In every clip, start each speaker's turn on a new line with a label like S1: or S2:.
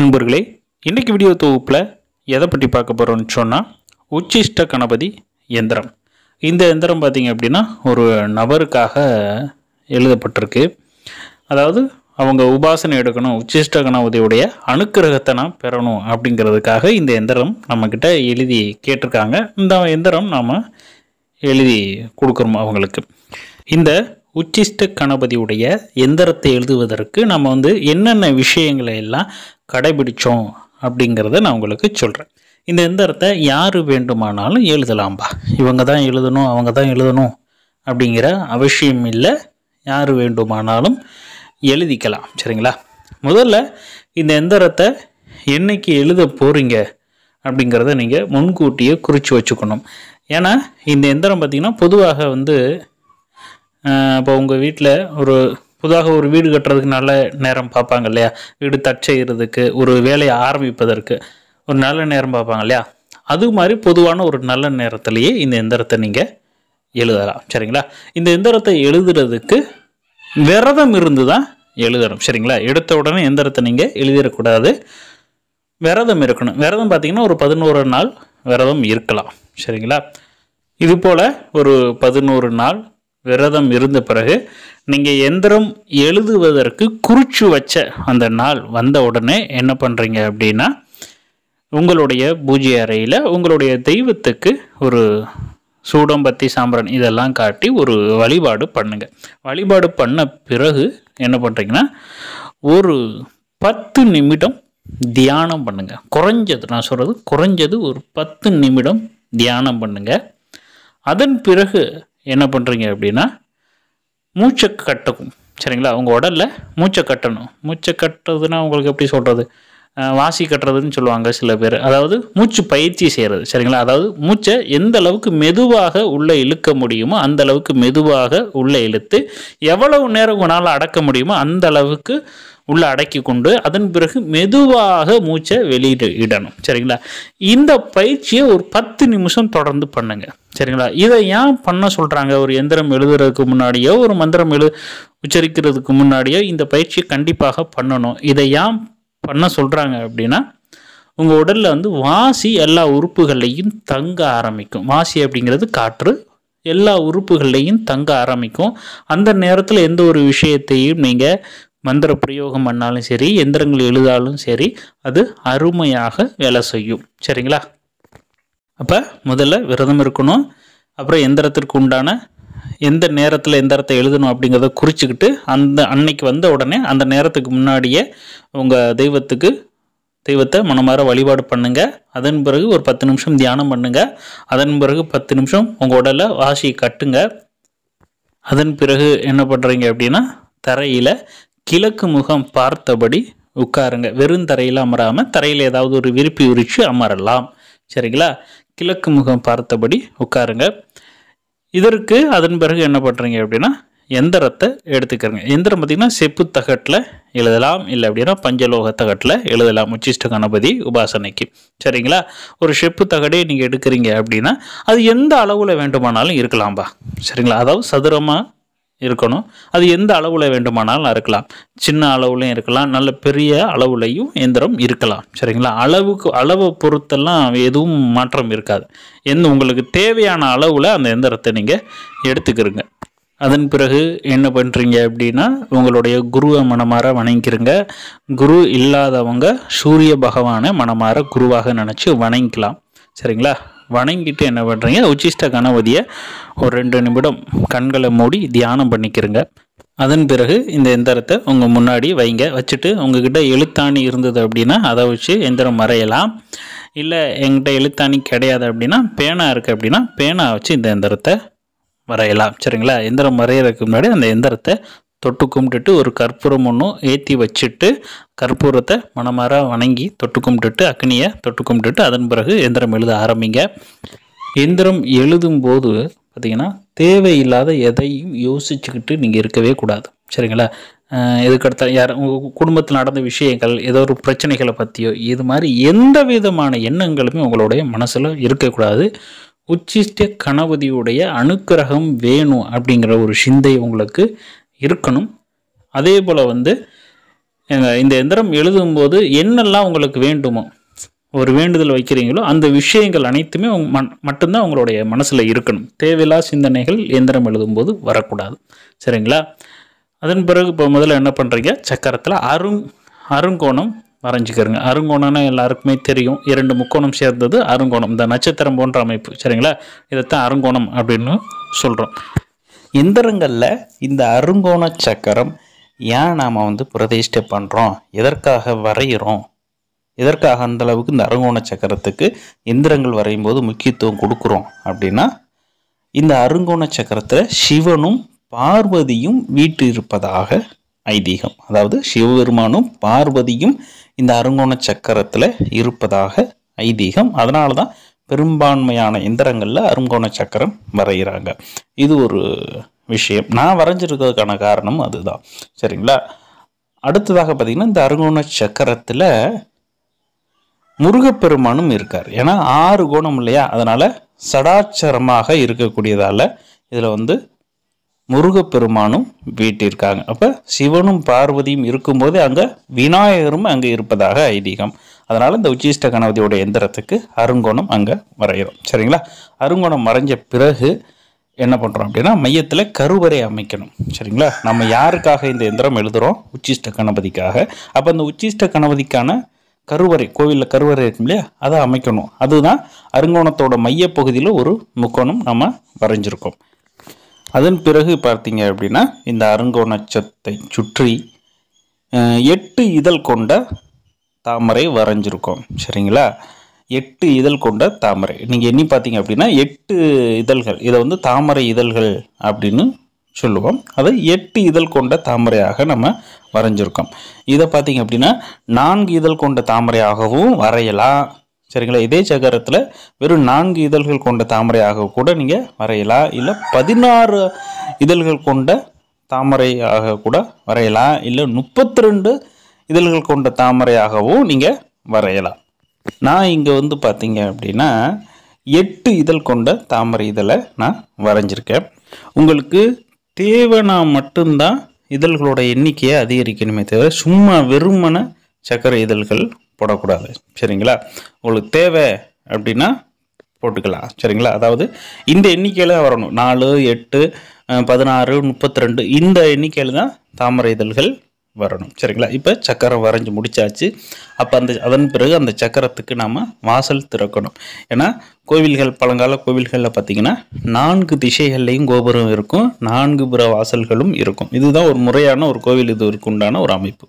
S1: அன்பர்களே இன்றைக்கு வீடியோ தொகுப்பில் எதை பற்றி பார்க்க போகிறோம்னு சொன்னால் உச்சிஷ்ட கணபதி எந்திரம் இந்த எந்திரம் பார்த்திங்க அப்படின்னா ஒரு நபருக்காக எழுதப்பட்டிருக்கு அதாவது அவங்க உபாசனை எடுக்கணும் உச்சிஷ்ட கணபதியுடைய அணுக்கிரகத்தை நான் பெறணும் அப்படிங்கிறதுக்காக இந்த எந்திரம் நம்மக்கிட்ட எழுதி கேட்டிருக்காங்க இந்த எந்திரம் நாம் எழுதி கொடுக்குறோம் அவங்களுக்கு இந்த உச்சிஷ்ட கணபதியுடைய எந்திரத்தை எழுதுவதற்கு நம்ம வந்து என்னென்ன விஷயங்களை எல்லாம் கடைபிடிச்சோம் அப்படிங்கிறத நான் உங்களுக்கு சொல்கிறேன் இந்த எந்திரத்தை யார் வேண்டுமானாலும் எழுதலாம்பா இவங்க தான் எழுதணும் அவங்க தான் எழுதணும் அப்படிங்கிற அவசியம் இல்லை யார் வேண்டுமானாலும் எழுதிக்கலாம் சரிங்களா முதல்ல இந்த எந்திரத்தை என்றைக்கு எழுத போகிறீங்க அப்படிங்கிறத நீங்கள் முன்கூட்டியே குறித்து வச்சுக்கணும் ஏன்னா இந்த எந்திரம் பார்த்திங்கன்னா பொதுவாக வந்து இப்போ உங்கள் வீட்டில் ஒரு புதாக ஒரு வீடு கட்டுறதுக்கு நல்ல நேரம் பார்ப்பாங்க இல்லையா வீடு தற்செய்கிறதுக்கு ஒரு வேலையை ஆரம்பிப்பதற்கு ஒரு நல்ல நேரம் பார்ப்பாங்க இல்லையா அது மாதிரி பொதுவான ஒரு நல்ல நேரத்துலேயே இந்த எந்திரத்தை நீங்கள் எழுதலாம் சரிங்களா இந்த எந்திரத்தை எழுதுறதுக்கு விரதம் இருந்து தான் எழுதணும் சரிங்களா எடுத்த உடனே எந்திரத்தை நீங்கள் எழுதிடக்கூடாது விரதம் இருக்கணும் விரதம் பார்த்தீங்கன்னா ஒரு பதினோரு நாள் விரதம் இருக்கலாம் சரிங்களா இது போல் ஒரு பதினோரு நாள் விரதம் இருந்த பிறகு நீங்கள் எந்திரம் எழுதுவதற்கு குறிச்சு வச்ச அந்த நாள் வந்த உடனே என்ன பண்ணுறீங்க அப்படின்னா உங்களுடைய பூஜை அறையில் உங்களுடைய தெய்வத்துக்கு ஒரு சூடம்பத்தி சாம்பரன் இதெல்லாம் காட்டி ஒரு வழிபாடு பண்ணுங்கள் வழிபாடு பண்ண பிறகு என்ன பண்ணுறீங்கன்னா ஒரு பத்து நிமிடம் தியானம் பண்ணுங்கள் குறைஞ்சது நான் சொல்கிறது குறைஞ்சது ஒரு பத்து நிமிடம் தியானம் பண்ணுங்கள் அதன் பிறகு என்ன பண்ணுறீங்க அப்படின்னா மூச்சை கட்டக்கும் சரிங்களா உங்கள் உடலில் மூச்சை கட்டணும் மூச்சை கட்டுறதுன்னா உங்களுக்கு எப்படி சொல்கிறது வாசி கட்டுறதுன்னு சொல்லுவாங்க சில பேர் அதாவது மூச்சு பயிற்சி செய்கிறது சரிங்களா அதாவது மூச்சை எந்த அளவுக்கு மெதுவாக உள்ளே இழுக்க முடியுமோ அந்த அளவுக்கு மெதுவாக உள்ளே இழுத்து எவ்வளவு நேரம் உங்களால் அடக்க முடியுமோ அந்த அளவுக்கு உள்ளே அடக்கி கொண்டு அதன் பிறகு மெதுவாக மூச்சை வெளியிடணும் சரிங்களா இந்த பயிற்சியை ஒரு பத்து நிமிஷம் தொடர்ந்து பண்ணுங்கள் சரிங்களா இதை ஏன் பண்ண சொல்கிறாங்க ஒரு எந்திரம் எழுதுறதுக்கு முன்னாடியோ ஒரு மந்திரம் எழு உச்சரிக்கிறதுக்கு முன்னாடியோ இந்த பயிற்சியை கண்டிப்பாக பண்ணணும் இதை ஏன் பண்ண சொல்கிறாங்க அப்படின்னா உங்கள் உடலில் வந்து வாசி எல்லா உறுப்புகளையும் தங்க ஆரம்பிக்கும் வாசி அப்படிங்கிறது காற்று எல்லா உறுப்புகள்லையும் தங்க ஆரம்பிக்கும் அந்த நேரத்தில் எந்த ஒரு விஷயத்தையும் நீங்கள் மந்திர பிரயோகம் பண்ணாலும் சரி எந்திரங்கள் எழுதாலும் சரி அது அருமையாக வேலை செய்யும் சரிங்களா அப்போ முதல்ல விரதம் இருக்கணும் அப்புறம் எந்திரத்திற்கு உண்டான எந்த நேரத்தில் எந்திரத்தை எழுதணும் அப்படிங்கிறத குறிச்சிக்கிட்டு அந்த அன்னைக்கு வந்த உடனே அந்த நேரத்துக்கு முன்னாடியே உங்கள் தெய்வத்துக்கு தெய்வத்தை மனமார வழிபாடு பண்ணுங்கள் அதன் பிறகு ஒரு பத்து நிமிஷம் தியானம் பண்ணுங்கள் அதன் பிறகு பத்து நிமிஷம் உங்கள் உடலை வாசி கட்டுங்க அதன் பிறகு என்ன பண்ணுறீங்க அப்படின்னா தரையில் கிழக்கு முகம் பார்த்தபடி உட்காருங்க வெறும் தரையில் அமராமல் தரையில் ஏதாவது ஒரு விருப்பி உரித்து அமரலாம் சரிங்களா கிழக்கு முகம் பார்த்தபடி உட்காருங்க இதற்கு அதன் பிறகு என்ன பண்ணுறீங்க அப்படின்னா எந்திரத்தை எடுத்துக்கிறேங்க எந்திரம் பார்த்திங்கன்னா செப்பு தகட்டில் எழுதலாம் இல்லை அப்படின்னா பஞ்சலோக தகட்டில் எழுதலாம் உச்சிஷ்ட கணபதி உபாசனைக்கு சரிங்களா ஒரு செப்பு தகடே நீங்கள் எடுக்கிறீங்க அப்படின்னா அது எந்த அளவில் வேண்டுமானாலும் இருக்கலாம்பா சரிங்களா அதாவது சதுரமாக இருக்கணும் அது எந்த அளவில் வேண்டுமானாலும் இருக்கலாம் சின்ன அளவுலையும் இருக்கலாம் நல்ல பெரிய அளவுலையும் எந்திரம் இருக்கலாம் சரிங்களா அளவுக்கு அளவை பொறுத்தெல்லாம் எதுவும் மாற்றம் இருக்காது எந்த உங்களுக்கு தேவையான அளவில் அந்த எந்திரத்தை நீங்கள் எடுத்துக்கிறீங்க அதன் பிறகு என்ன பண்ணுறீங்க அப்படின்னா உங்களுடைய குருவை மனமாற வணங்கிக்கிறங்க குரு இல்லாதவங்க சூரிய பகவானை மனமாற குருவாக நினச்சி வணங்கிக்கலாம் சரிங்களா வணங்கிட்டு என்ன பண்ணுறீங்க உச்சிஷ்ட கணபதியை ஒரு ரெண்டு நிமிடம் கண்களை மூடி தியானம் பண்ணிக்கிறங்க அதன் பிறகு இந்த எந்திரத்தை உங்கள் முன்னாடி வைங்க வச்சுட்டு உங்ககிட்ட எழுத்தாணி இருந்தது அப்படின்னா அதை வச்சு எந்திரம் வரையலாம் இல்லை எங்கிட்ட எழுத்தாணி கிடையாது அப்படின்னா பேனா இருக்குது அப்படின்னா பேனா வச்சு இந்த எந்திரத்தை வரையலாம் சரிங்களா எந்திரம் வரையறதுக்கு முன்னாடி அந்த எந்திரத்தை தொட்டு கும்பிட்டுட்டு ஒரு கற்பூரம் ஒன்றும் ஏற்றி வச்சுட்டு கற்பூரத்தை மனமாராக வணங்கி தொட்டு கும்பிட்டுட்டு அக்னியை தொட்டு கும்பிட்டுட்டு அதன் பிறகு எந்திரம் எழுத ஆரம்பிங்க எந்திரம் எழுதும் போது பார்த்திங்கன்னா தேவையில்லாத எதையும் யோசிச்சுக்கிட்டு நீங்கள் இருக்கவே கூடாது சரிங்களா எதுக்கடுத்த யார் உங்கள் குடும்பத்தில் நடந்த விஷயங்கள் ஏதோ ஒரு பிரச்சனைகளை பற்றியோ இது மாதிரி எந்த விதமான எண்ணங்களுமே உங்களுடைய மனசில் இருக்கக்கூடாது உச்சிஷ்ட கணபதியுடைய அனுக்கிரகம் வேணும் அப்படிங்கிற ஒரு சிந்தை உங்களுக்கு இருக்கணும் அதே போல் வந்து இந்த எந்திரம் எழுதும்போது என்னெல்லாம் உங்களுக்கு வேண்டுமோ ஒரு வேண்டுதல் வைக்கிறீங்களோ அந்த விஷயங்கள் அனைத்துமே மண் மட்டும்தான் உங்களுடைய மனசில் இருக்கணும் தேவையில்லா சிந்தனைகள் எந்திரம் எழுதும்போது வரக்கூடாது சரிங்களா அதன் பிறகு இப்போ முதல்ல என்ன பண்ணுறீங்க சக்கரத்தில் அருங் அருங்கோணம் வரைஞ்சிக்கிறோங்க அருங்கோணம்னா எல்லாருக்குமே தெரியும் இரண்டு முக்கோணம் சேர்ந்தது அருங்கோணம் இந்த நட்சத்திரம் போன்ற அமைப்பு சரிங்களா இதைத்தான் அருங்கோணம் அப்படின்னு சொல்கிறோம் இந்திரங்களில் இந்த அருங்கோண சக்கரம் ஏன் நாம் வந்து பிரதிஷ்டை பண்ணுறோம் எதற்காக வரைகிறோம் எதற்காக அந்த அளவுக்கு இந்த அருங்கோண சக்கரத்துக்கு எந்திரங்கள் வரையும் போது முக்கியத்துவம் கொடுக்குறோம் அப்படின்னா இந்த அருங்கோண சக்கரத்தில் சிவனும் பார்வதியும் வீட்டு இருப்பதாக ஐதீகம் அதாவது சிவபெருமானும் பார்வதியும் இந்த அருங்கோண சக்கரத்தில் இருப்பதாக ஐதீகம் அதனால தான் பெரும்பான்மையான எந்திரங்களில் அருங்கோண சக்கரம் வரைகிறாங்க இது ஒரு விஷயம் நான் வரைஞ்சிருக்கிறதுக்கான காரணம் அதுதான் சரிங்களா அடுத்ததாக பார்த்திங்கன்னா இந்த அருங்கோண சக்கரத்தில் முருகப்பெருமானும் இருக்கார் ஏன்னா ஆறு கோணம் இல்லையா அதனால் சடாச்சரமாக இருக்கக்கூடியதால் இதில் வந்து முருகப்பெருமானும் வீட்டிருக்காங்க அப்போ சிவனும் பார்வதியும் இருக்கும்போது அங்கே விநாயகரும் அங்கே இருப்பதாக ஐதீகம் அதனால் இந்த உச்சிஷ்ட கணபதியோடைய எந்திரத்துக்கு அருங்கோணம் அங்கே வரைகிறோம் சரிங்களா அருங்கோணம் வரைஞ்ச பிறகு என்ன பண்ணுறோம் அப்படின்னா மையத்தில் கருவறை அமைக்கணும் சரிங்களா நம்ம யாருக்காக இந்த எந்திரம் எழுதுகிறோம் உச்சிஷ்ட கணபதிக்காக அப்போ அந்த உச்சிஷ்ட கணபதிக்கான கருவறை கோவிலில் கருவறை இருக்கும் இல்லையா அதை அமைக்கணும் அதுதான் அருங்கோணத்தோட மையப்பகுதியில் பகுதியில் ஒரு முக்கோணம் நம்ம வரைஞ்சிருக்கோம் அதன் பிறகு பார்த்தீங்க அப்படின்னா இந்த அருங்கோணச்சத்தை சுற்றி எட்டு இதழ் கொண்ட தாமரை வரைஞ்சிருக்கோம் சரிங்களா எட்டு இதழ் கொண்ட தாமரை நீங்கள் என்ன பார்த்தீங்க அப்படின்னா எட்டு இதழ்கள் இதை வந்து தாமரை இதழ்கள் அப்படின்னு சொல்லுவோம் அது எட்டு இதழ் கொண்ட தாமரையாக நம்ம வரைஞ்சிருக்கோம் இதை பார்த்தீங்க அப்படின்னா நான்கு இதழ் கொண்ட தாமரையாகவும் வரையலாம் சரிங்களா இதே சக்கரத்தில் வெறும் நான்கு இதழ்கள் கொண்ட தாமரையாக கூட நீங்கள் வரையலாம் இல்லை பதினாறு இதழ்கள் கொண்ட தாமரையாக கூட வரையலாம் இல்லை முப்பத்தி ரெண்டு இதழ்கள் கொண்ட தாமரையாகவும் நீங்கள் வரையலாம் நான் இங்கே வந்து பார்த்தீங்க அப்படின்னா எட்டு இதழ் கொண்ட தாமரை இதழை நான் வரைஞ்சிருக்கேன் உங்களுக்கு தேவைனா மட்டும்தான் இதழ்களோட எண்ணிக்கையை அதிகரிக்கணுமே தவிர சும்மா வெறுமன சக்கரை இதழ்கள் போடக்கூடாது சரிங்களா உங்களுக்கு தேவை அப்படின்னா போட்டுக்கலாம் சரிங்களா அதாவது இந்த எண்ணிக்கையில் வரணும் நாலு எட்டு பதினாறு முப்பத்தி ரெண்டு இந்த எண்ணிக்கையில் தான் தாமரை இதழ்கள் வரணும் சரிங்களா இப்போ சக்கரம் வரைஞ்சி முடித்தாச்சு அப்போ அந்த அதன் பிறகு அந்த சக்கரத்துக்கு நாம் வாசல் திறக்கணும் ஏன்னா கோவில்கள் பழங்கால கோவில்களில் பார்த்திங்கன்னா நான்கு திசைகள்லையும் கோபுரம் இருக்கும் நான்கு புற வாசல்களும் இருக்கும் இதுதான் ஒரு முறையான ஒரு கோவில் இதுவருக்கு உண்டான ஒரு அமைப்பு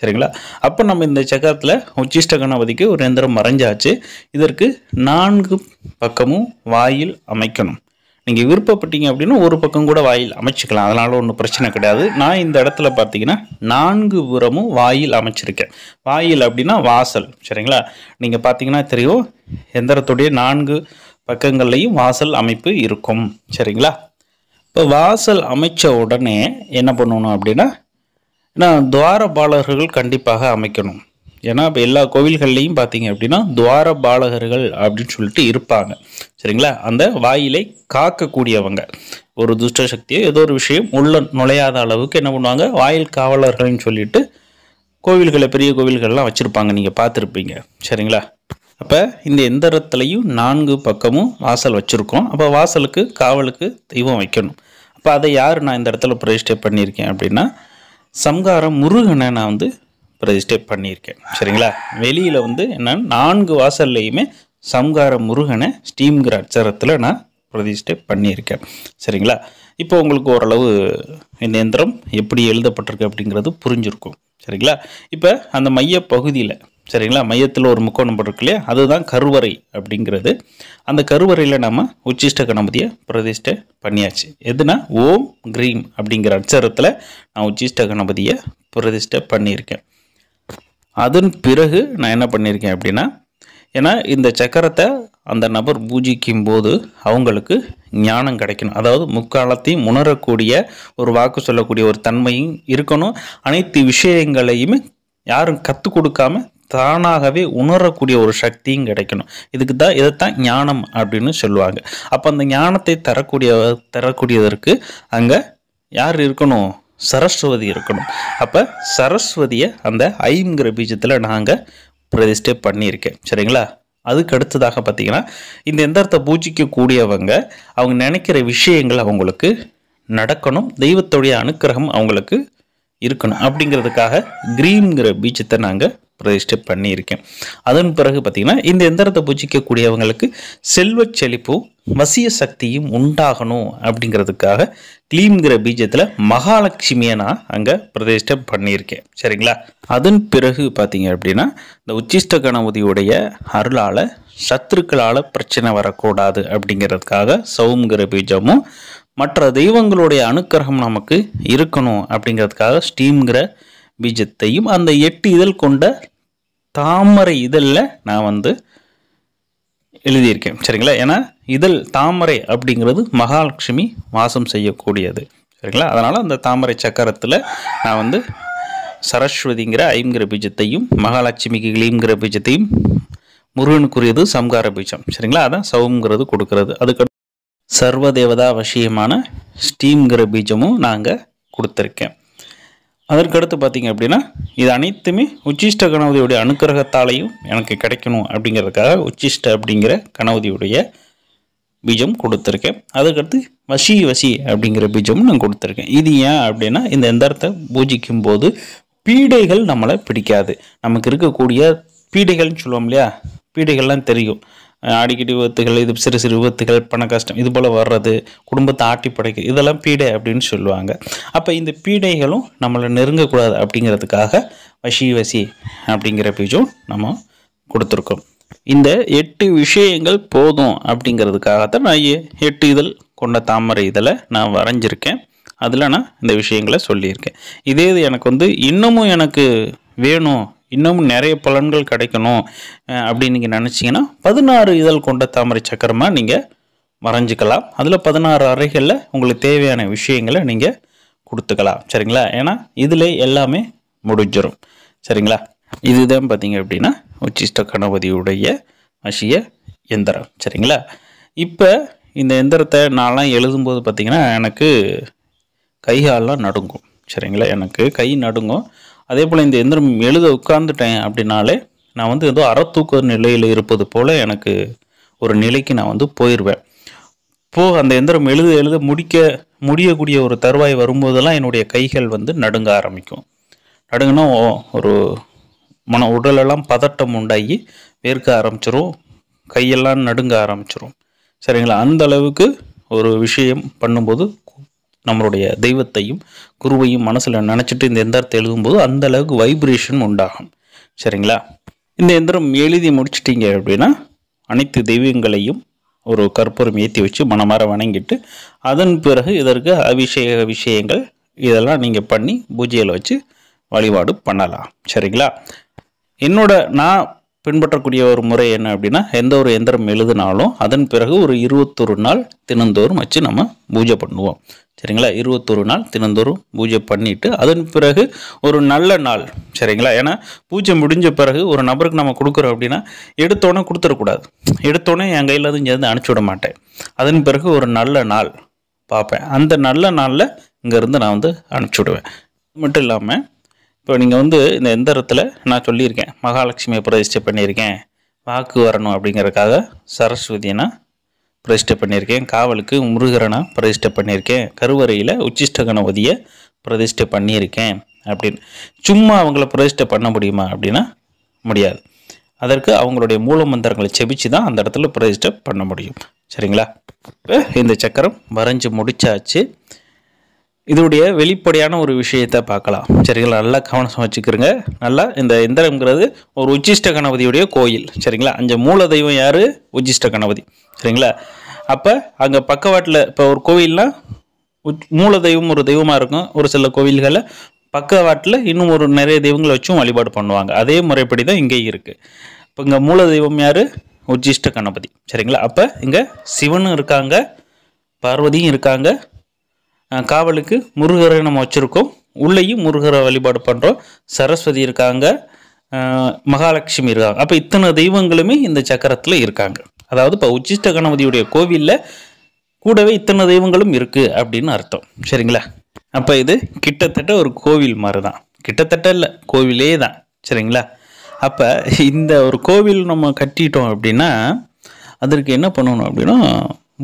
S1: சரிங்களா அப்போ நம்ம இந்த சக்கரத்தில் உச்சிஷ்ட கணபதிக்கு ஒரு எந்திரம் மறைஞ்சாச்சு இதற்கு நான்கு பக்கமும் வாயில் அமைக்கணும் நீங்கள் விருப்பப்பட்டீங்க அப்படின்னா ஒரு பக்கம் கூட வாயில் அமைச்சிக்கலாம் அதனால் ஒன்றும் பிரச்சனை கிடையாது நான் இந்த இடத்துல பார்த்தீங்கன்னா நான்கு புறமும் வாயில் அமைச்சிருக்கேன் வாயில் அப்படின்னா வாசல் சரிங்களா நீங்கள் பார்த்தீங்கன்னா தெரியும் எந்திரத்துடைய நான்கு பக்கங்கள்லையும் வாசல் அமைப்பு இருக்கும் சரிங்களா இப்போ வாசல் அமைச்ச உடனே என்ன பண்ணணும் அப்படின்னா நான் துவாரபாலர்கள் கண்டிப்பாக அமைக்கணும் ஏன்னா இப்போ எல்லா கோவில்கள்லையும் பார்த்தீங்க அப்படின்னா துவார பாலகர்கள் அப்படின்னு சொல்லிட்டு இருப்பாங்க சரிங்களா அந்த வாயிலை காக்கக்கூடியவங்க ஒரு துஷ்ட சக்தியோ ஏதோ ஒரு விஷயம் உள்ள நுழையாத அளவுக்கு என்ன பண்ணுவாங்க வாயில் காவலர்கள்னு சொல்லிட்டு கோவில்களை பெரிய கோவில்கள்லாம் வச்சுருப்பாங்க நீங்கள் பார்த்துருப்பீங்க சரிங்களா அப்போ இந்த எந்திரத்துலையும் நான்கு பக்கமும் வாசல் வச்சுருக்கோம் அப்போ வாசலுக்கு காவலுக்கு தெய்வம் வைக்கணும் அப்போ அதை யார் நான் இந்த இடத்துல பிரதிஷ்டை பண்ணியிருக்கேன் அப்படின்னா சம்காரம் முருகனை நான் வந்து பிரதிஷ்டை பண்ணியிருக்கேன் சரிங்களா வெளியில் வந்து என்னென்னா நான்கு வாசல்லையுமே சம்கார முருகனை ஸ்டீம்கிற அச்சரத்தில் நான் பிரதிஷ்டை பண்ணியிருக்கேன் சரிங்களா இப்போ உங்களுக்கு ஓரளவு இந்த எந்திரம் எப்படி எழுதப்பட்டிருக்கு அப்படிங்கிறது புரிஞ்சிருக்கும் சரிங்களா இப்போ அந்த மைய பகுதியில் சரிங்களா மையத்தில் ஒரு முக்கோணம் இருக்கு இல்லையா அதுதான் கருவறை அப்படிங்கிறது அந்த கருவறையில் நம்ம உச்சிஷ்ட கணபதியை பிரதிஷ்டை பண்ணியாச்சு எதுனா ஓம் கிரீம் அப்படிங்கிற அச்சரத்தில் நான் உச்சிஷ்ட கணபதியை பிரதிஷ்டை பண்ணியிருக்கேன் அதன் பிறகு நான் என்ன பண்ணியிருக்கேன் அப்படின்னா ஏன்னா இந்த சக்கரத்தை அந்த நபர் பூஜிக்கும் போது அவங்களுக்கு ஞானம் கிடைக்கணும் அதாவது முக்காலத்தையும் உணரக்கூடிய ஒரு வாக்கு சொல்லக்கூடிய ஒரு தன்மையும் இருக்கணும் அனைத்து விஷயங்களையுமே யாரும் கற்றுக் கொடுக்காம தானாகவே உணரக்கூடிய ஒரு சக்தியும் கிடைக்கணும் இதுக்கு தான் இதைத்தான் ஞானம் அப்படின்னு சொல்லுவாங்க அப்போ அந்த ஞானத்தை தரக்கூடிய தரக்கூடியதற்கு அங்கே யார் இருக்கணும் சரஸ்வதி இருக்கணும் அப்போ சரஸ்வதியை அந்த ஐங்கிற பீஜத்தில் நாங்கள் பிரதிஷ்டை பண்ணியிருக்கேன் சரிங்களா அதுக்கு அடுத்ததாக பார்த்தீங்கன்னா இந்த இடத்தை பூஜிக்கக்கூடியவங்க அவங்க நினைக்கிற விஷயங்கள் அவங்களுக்கு நடக்கணும் தெய்வத்துடைய அனுக்கிரகம் அவங்களுக்கு இருக்கணும் அப்படிங்கிறதுக்காக கிரீம்ங்கிற பீச்சத்தை நாங்கள் பிரதிஷ்டை பண்ணியிருக்கேன் அதன் பிறகு பார்த்திங்கன்னா இந்த எந்திரத்தை பூஜிக்கக்கூடியவங்களுக்கு செல்வ செழிப்பும் வசிய சக்தியும் உண்டாகணும் அப்படிங்கிறதுக்காக கிளீம்ங்கிற பீஜத்தில் மகாலட்சுமியை நான் அங்கே பிரதிஷ்டை பண்ணியிருக்கேன் சரிங்களா அதன் பிறகு பார்த்தீங்க அப்படின்னா இந்த உச்சிஷ்ட கணபதியுடைய அருளால் சத்துருக்களால் பிரச்சனை வரக்கூடாது அப்படிங்கிறதுக்காக சவுங்கிற பீஜமும் மற்ற தெய்வங்களுடைய அனுக்கிரகம் நமக்கு இருக்கணும் அப்படிங்கிறதுக்காக ஸ்டீம்ங்கிற பீஜத்தையும் அந்த எட்டு இதழ் கொண்ட தாமரை இதழில் நான் வந்து எழுதியிருக்கேன் சரிங்களா ஏன்னா இதழ் தாமரை அப்படிங்கிறது மகாலட்சுமி வாசம் செய்யக்கூடியது சரிங்களா அதனால் அந்த தாமரை சக்கரத்தில் நான் வந்து சரஸ்வதிங்கிற ஐங்கிற பீஜத்தையும் மகாலட்சுமிக்கு கிளீங்கிற பீஜத்தையும் முருகனுக்குரியது சம்கார பீஜம் சரிங்களா அதான் சவுங்கிறது கொடுக்கறது அதுக்கடுத்து சர்வதேவதா வசியமான ஸ்டீம்ங்கிற பீஜமும் நாங்கள் கொடுத்துருக்கேன் அதற்கடுத்து பார்த்திங்க அப்படின்னா இது அனைத்துமே உச்சிஷ்ட கணவதியுடைய அனுக்கிரகத்தாலையும் எனக்கு கிடைக்கணும் அப்படிங்கிறதுக்காக உச்சிஷ்ட அப்படிங்கிற கணவதியுடைய பீஜம் கொடுத்துருக்கேன் அதுக்கடுத்து வசி வசி அப்படிங்கிற பீஜமும் நான் கொடுத்துருக்கேன் இது ஏன் அப்படின்னா இந்த எந்திரத்தை பூஜிக்கும் போது பீடைகள் நம்மளை பிடிக்காது நமக்கு இருக்கக்கூடிய பீடைகள்னு சொல்லுவோம் இல்லையா பீடைகள்லாம் தெரியும் அடிக்கடி விபத்துகள் இது சிறு சிறு விபத்துகள் பண கஷ்டம் இது போல் வர்றது குடும்பத்தை ஆட்டி படைக்க இதெல்லாம் பீடை அப்படின்னு சொல்லுவாங்க அப்போ இந்த பீடைகளும் நம்மளை நெருங்கக்கூடாது அப்படிங்கிறதுக்காக வசி வசி அப்படிங்கிற பீஜும் நம்ம கொடுத்துருக்கோம் இந்த எட்டு விஷயங்கள் போதும் அப்படிங்கிறதுக்காகத்தான் நான் எட்டு இதழ் கொண்ட தாமரை இதழை நான் வரைஞ்சிருக்கேன் அதில் நான் இந்த விஷயங்களை சொல்லியிருக்கேன் இதே இது எனக்கு வந்து இன்னமும் எனக்கு வேணும் இன்னமும் நிறைய பலன்கள் கிடைக்கணும் அப்படின்னு நீங்கள் நினச்சிங்கன்னா பதினாறு இதழ் கொண்ட தாமரை சக்கரமாக நீங்கள் வரைஞ்சிக்கலாம் அதில் பதினாறு அறைகளில் உங்களுக்கு தேவையான விஷயங்களை நீங்கள் கொடுத்துக்கலாம் சரிங்களா ஏன்னா இதில் எல்லாமே முடிஞ்சிடும் சரிங்களா இதுதான் பார்த்தீங்க அப்படின்னா உச்சிஷ்ட கணபதியுடைய மஷிய எந்திரம் சரிங்களா இப்போ இந்த எந்திரத்தை நான்லாம் எழுதும்போது பார்த்திங்கன்னா எனக்கு கைகாலெலாம் நடுங்கும் சரிங்களா எனக்கு கை நடுங்கும் அதே போல் இந்த எந்திரம் எழுத உட்கார்ந்துட்டேன் அப்படின்னாலே நான் வந்து ஏதோ அறத்தூக்க நிலையில் இருப்பது போல் எனக்கு ஒரு நிலைக்கு நான் வந்து போயிடுவேன் போ அந்த எந்திரம் எழுத எழுத முடிக்க முடியக்கூடிய ஒரு தருவாய் வரும்போதெல்லாம் என்னுடைய கைகள் வந்து நடுங்க ஆரம்பிக்கும் நடுங்கினா ஒரு மன உடலெல்லாம் பதட்டம் உண்டாகி வேர்க்க ஆரம்பிச்சிரும் கையெல்லாம் நடுங்க ஆரம்பிச்சிரும் சரிங்களா அந்த அளவுக்கு ஒரு விஷயம் பண்ணும்போது நம்மளுடைய தெய்வத்தையும் குருவையும் மனசில் நினச்சிட்டு இந்த எந்திரத்தை எழுதும்போது அந்த அளவுக்கு வைப்ரேஷன் உண்டாகும் சரிங்களா இந்த எந்திரம் எழுதி முடிச்சிட்டிங்க அப்படின்னா அனைத்து தெய்வங்களையும் ஒரு கற்பூரம் ஏற்றி வச்சு மனமார வணங்கிட்டு அதன் பிறகு இதற்கு அபிஷேக விஷயங்கள் இதெல்லாம் நீங்கள் பண்ணி பூஜையில் வச்சு வழிபாடு பண்ணலாம் சரிங்களா என்னோட நான் பின்பற்றக்கூடிய ஒரு முறை என்ன அப்படின்னா எந்த ஒரு எந்திரம் எழுதினாலும் அதன் பிறகு ஒரு இருபத்தொரு நாள் தினந்தோறும் வச்சு நம்ம பூஜை பண்ணுவோம் சரிங்களா இருபத்தொரு நாள் தினந்தோறும் பூஜை பண்ணிவிட்டு அதன் பிறகு ஒரு நல்ல நாள் சரிங்களா ஏன்னா பூஜை முடிஞ்ச பிறகு ஒரு நபருக்கு நம்ம கொடுக்குறோம் அப்படின்னா எடுத்தோன்னே கொடுத்துடக்கூடாது எடுத்தோன்னே என் கையில் அதுவும் சேர்ந்து அனுப்பிச்சி விட மாட்டேன் அதன் பிறகு ஒரு நல்ல நாள் பார்ப்பேன் அந்த நல்ல நாளில் இங்கேருந்து நான் வந்து அனுப்பிச்சி விடுவேன் மட்டும் இல்லாமல் இப்போ நீங்கள் வந்து இந்த எந்த இடத்துல நான் சொல்லியிருக்கேன் மகாலட்சுமியை பிரதிஷ்டை பண்ணியிருக்கேன் வாக்கு வரணும் அப்படிங்கிறதுக்காக சரஸ்வதினா பிரதிஷ்டை பண்ணியிருக்கேன் காவலுக்கு முருகரனை பிரதிஷ்டை பண்ணியிருக்கேன் கருவறையில் உச்சிஷ்ட கணபதியை பிரதிஷ்டை பண்ணியிருக்கேன் அப்படின்னு சும்மா அவங்கள பிரதிஷ்டை பண்ண முடியுமா அப்படின்னா முடியாது அதற்கு அவங்களுடைய மூல மந்திரங்களை செபிச்சு தான் அந்த இடத்துல பிரதிஷ்டை பண்ண முடியும் சரிங்களா இந்த சக்கரம் வரைஞ்சி முடிச்சாச்சு இதோடைய வெளிப்படையான ஒரு விஷயத்தை பார்க்கலாம் சரிங்களா நல்லா கவனம் வச்சுக்கிறோங்க நல்லா இந்த இந்திரங்கிறது ஒரு உச்சிஷ்ட கணபதியுடைய கோயில் சரிங்களா அஞ்சு மூல தெய்வம் யார் உச்சிஷ்ட கணபதி சரிங்களா அப்போ அங்கே பக்கவாட்டில் இப்போ ஒரு கோவில்னால் மூல தெய்வம் ஒரு தெய்வமாக இருக்கும் ஒரு சில கோவில்களில் பக்கவாட்டில் இன்னும் ஒரு நிறைய தெய்வங்களை வச்சும் வழிபாடு பண்ணுவாங்க அதே முறைப்படி தான் இங்கே இருக்குது இப்போ இங்கே மூல தெய்வம் யார் உச்சிஷ்ட கணபதி சரிங்களா அப்போ இங்கே சிவனும் இருக்காங்க பார்வதியும் இருக்காங்க காவலுக்கு முருகரை நம்ம வச்சுருக்கோம் உள்ளேயும் முருகரை வழிபாடு பண்ணுறோம் சரஸ்வதி இருக்காங்க மகாலட்சுமி இருக்காங்க அப்போ இத்தனை தெய்வங்களுமே இந்த சக்கரத்தில் இருக்காங்க அதாவது இப்போ உச்சிஷ்ட கணபதியுடைய கோவிலில் கூடவே இத்தனை தெய்வங்களும் இருக்குது அப்படின்னு அர்த்தம் சரிங்களா அப்போ இது கிட்டத்தட்ட ஒரு கோவில் மாதிரி தான் கிட்டத்தட்ட இல்லை கோவிலே தான் சரிங்களா அப்போ இந்த ஒரு கோவில் நம்ம கட்டிட்டோம் அப்படின்னா அதற்கு என்ன பண்ணணும் அப்படின்னா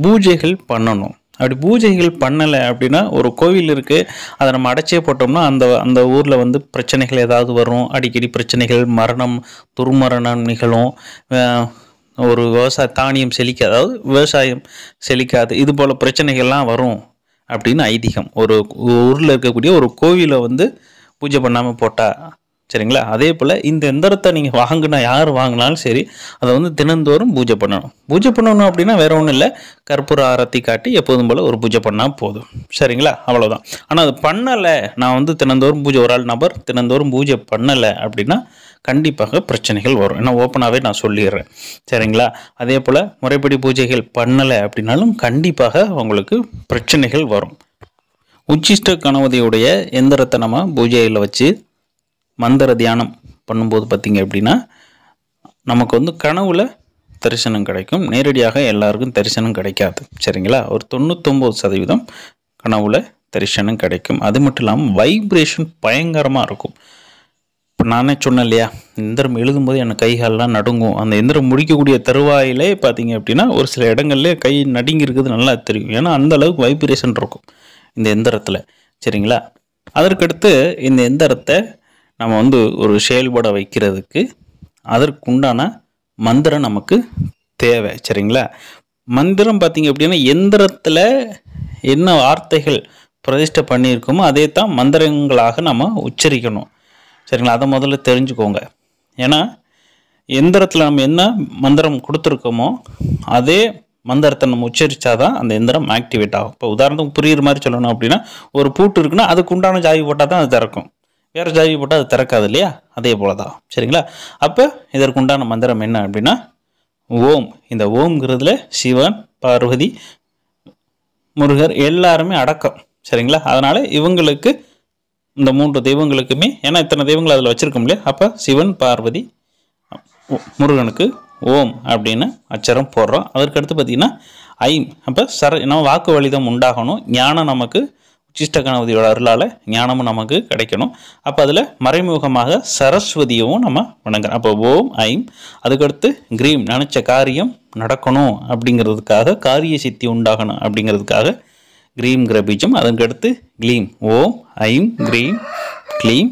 S1: பூஜைகள் பண்ணணும் அப்படி பூஜைகள் பண்ணலை அப்படின்னா ஒரு கோவில் இருக்குது அதை நம்ம அடைச்சே போட்டோம்னா அந்த அந்த ஊரில் வந்து பிரச்சனைகள் ஏதாவது வரும் அடிக்கடி பிரச்சனைகள் மரணம் துர்மரணம் நிகழும் ஒரு விவசாய தானியம் செழிக்க அதாவது விவசாயம் செழிக்காது இது போல் பிரச்சனைகள்லாம் வரும் அப்படின்னு ஐதீகம் ஒரு ஊரில் இருக்கக்கூடிய ஒரு கோவிலை வந்து பூஜை பண்ணாமல் போட்டால் சரிங்களா அதே போல் இந்த எந்திரத்தை நீங்கள் வாங்கினா யார் வாங்கினாலும் சரி அதை வந்து தினந்தோறும் பூஜை பண்ணணும் பூஜை பண்ணணும் அப்படின்னா வேறு ஒன்றும் இல்லை கற்பூர ஆரத்தி காட்டி எப்போதும் போல் ஒரு பூஜை பண்ணால் போதும் சரிங்களா அவ்வளோதான் ஆனால் அது பண்ணலை நான் வந்து தினந்தோறும் பூஜை ஒரு ஆள் நபர் தினந்தோறும் பூஜை பண்ணலை அப்படின்னா கண்டிப்பாக பிரச்சனைகள் வரும் ஏன்னா ஓப்பனாகவே நான் சொல்லிடுறேன் சரிங்களா அதே போல் முறைப்படி பூஜைகள் பண்ணலை அப்படின்னாலும் கண்டிப்பாக அவங்களுக்கு பிரச்சனைகள் வரும் உச்சிஷ்ட கணவதியுடைய எந்திரத்தை நம்ம பூஜையில் வச்சு மந்திர தியானம் பண்ணும்போது பார்த்திங்க அப்படின்னா நமக்கு வந்து கனவுல தரிசனம் கிடைக்கும் நேரடியாக எல்லாருக்கும் தரிசனம் கிடைக்காது சரிங்களா ஒரு தொண்ணூத்தொம்பது சதவீதம் கனவுல தரிசனம் கிடைக்கும் அது மட்டும் இல்லாமல் வைப்ரேஷன் பயங்கரமாக இருக்கும் இப்போ நானே சொன்னேன் இல்லையா எந்திரம் எழுதும்போது எனக்கு கைகாலெலாம் நடுங்கும் அந்த எந்திரம் முடிக்கக்கூடிய தருவாயிலே பார்த்தீங்க அப்படின்னா ஒரு சில இடங்கள்லேயே கை நடுங்கி நல்லா தெரியும் ஏன்னா அந்த அளவுக்கு வைப்ரேஷன் இருக்கும் இந்த எந்திரத்தில் சரிங்களா அதற்கடுத்து இந்த எந்திரத்தை நம்ம வந்து ஒரு செயல்பட வைக்கிறதுக்கு அதற்குண்டான மந்திரம் நமக்கு தேவை சரிங்களா மந்திரம் பார்த்திங்க அப்படின்னா எந்திரத்தில் என்ன வார்த்தைகள் பிரதிஷ்டை பண்ணியிருக்கோமோ அதே தான் மந்திரங்களாக நம்ம உச்சரிக்கணும் சரிங்களா அதை முதல்ல தெரிஞ்சுக்கோங்க ஏன்னா எந்திரத்தில் நம்ம என்ன மந்திரம் கொடுத்துருக்கோமோ அதே மந்திரத்தை நம்ம உச்சரித்தா தான் அந்த எந்திரம் ஆக்டிவேட் ஆகும் இப்போ உதாரணத்துக்கு புரியுற மாதிரி சொல்லணும் அப்படின்னா ஒரு பூட்டு இருக்குன்னா அதுக்கு உண்டான ஜாவி போட்டால் தான் அது திறக்கும் வேறு ஜாதி போட்டால் அது திறக்காது இல்லையா அதே போல் தான் சரிங்களா அப்போ இதற்குண்டான மந்திரம் என்ன அப்படின்னா ஓம் இந்த ஓம்ங்கிறதுல சிவன் பார்வதி முருகர் எல்லாருமே அடக்கம் சரிங்களா அதனால் இவங்களுக்கு இந்த மூன்று தெய்வங்களுக்குமே ஏன்னா இத்தனை தெய்வங்கள் அதில் வச்சுருக்கோம் இல்லையா அப்போ சிவன் பார்வதி முருகனுக்கு ஓம் அப்படின்னு அச்சரம் போடுறோம் அதற்கடுத்து பார்த்திங்கன்னா ஐம் அப்போ சர நம்ம வாக்கு வழிதம் உண்டாகணும் ஞானம் நமக்கு உச்சிஷ்ட கணபதியோட அருளால் ஞானமும் நமக்கு கிடைக்கணும் அப்போ அதில் மறைமுகமாக சரஸ்வதியவும் நம்ம வணங்குறோம் அப்போ ஓம் ஐம் அதுக்கடுத்து கிரீம் நினச்ச காரியம் நடக்கணும் அப்படிங்கிறதுக்காக காரிய சித்தி உண்டாகணும் அப்படிங்கிறதுக்காக கிரீம் கிரபீஜம் அதுக்கடுத்து க்ளீம் ஓம் ஐம் கிரீம் க்ளீம்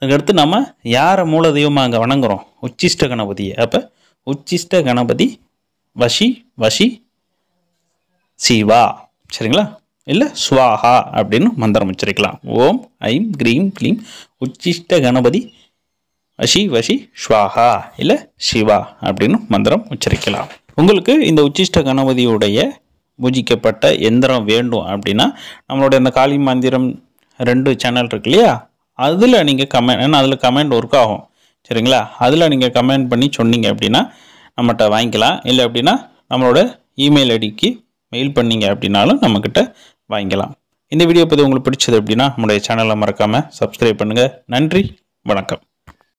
S1: அதுக்கடுத்து நம்ம யாரை மூல தெய்வமாக அங்கே வணங்குறோம் உச்சிஷ்ட கணபதியை அப்போ உச்சிஷ்ட கணபதி வஷி வஷி சிவா சரிங்களா இல்லை சுவாஹா அப்படின்னு மந்திரம் உச்சரிக்கலாம் ஓம் ஐம் க்ரீம் க்ளீம் உச்சிஷ்ட கணபதி வஷி வஷி ஸ்வாகா இல்லை சிவா அப்படின்னு மந்திரம் உச்சரிக்கலாம் உங்களுக்கு இந்த உச்சிஷ்ட கணபதியுடைய பூஜிக்கப்பட்ட எந்திரம் வேண்டும் அப்படின்னா நம்மளுடைய இந்த காளி மந்திரம் ரெண்டு சேனல் இருக்கு இல்லையா அதில் நீங்கள் கமெண்ட் ஏன்னா அதில் கமெண்ட் ஒர்க் ஆகும் சரிங்களா அதில் நீங்கள் கமெண்ட் பண்ணி சொன்னீங்க அப்படின்னா நம்மகிட்ட வாங்கிக்கலாம் இல்லை அப்படின்னா நம்மளோட இமெயில் ஐடிக்கு மெயில் பண்ணிங்க அப்படின்னாலும் நம்மக்கிட்ட வாங்கிக்கலாம் இந்த வீடியோ பற்றி உங்களுக்கு பிடிச்சது அப்படின்னா நம்முடைய சேனலை மறக்காமல் சப்ஸ்கிரைப் பண்ணுங்கள் நன்றி வணக்கம்